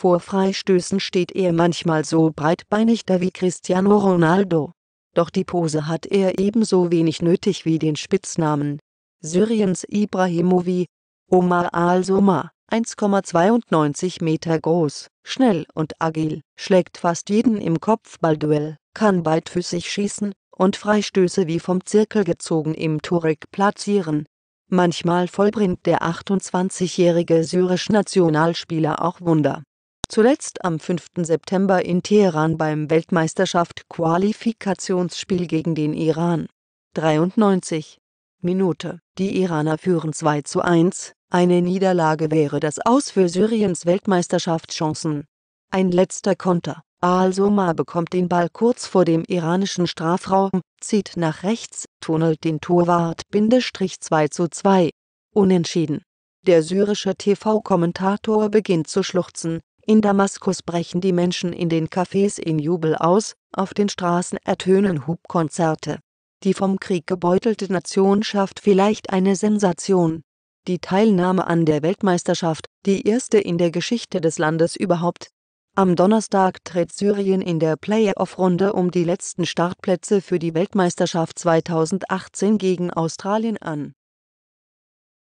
Vor Freistößen steht er manchmal so breitbeinig da wie Cristiano Ronaldo. Doch die Pose hat er ebenso wenig nötig wie den Spitznamen. Syriens Ibrahimovi, Omar al soma 1,92 Meter groß, schnell und agil, schlägt fast jeden im Kopfballduell, kann beidfüßig schießen und Freistöße wie vom Zirkel gezogen im Turek platzieren. Manchmal vollbringt der 28-jährige syrische Nationalspieler auch Wunder. Zuletzt am 5. September in Teheran beim Weltmeisterschaft-Qualifikationsspiel gegen den Iran. 93. Minute. Die Iraner führen 2 zu 1. Eine Niederlage wäre das Aus für Syriens Weltmeisterschaftschancen. Ein letzter Konter. al soma bekommt den Ball kurz vor dem iranischen Strafraum, zieht nach rechts, tunnelt den Torwart Bindestrich 2 zu 2. Unentschieden. Der syrische TV-Kommentator beginnt zu schluchzen, in Damaskus brechen die Menschen in den Cafés in Jubel aus, auf den Straßen ertönen Hubkonzerte. Die vom Krieg gebeutelte Nation schafft vielleicht eine Sensation. Die Teilnahme an der Weltmeisterschaft, die erste in der Geschichte des Landes überhaupt. Am Donnerstag tritt Syrien in der Playoff-Runde um die letzten Startplätze für die Weltmeisterschaft 2018 gegen Australien an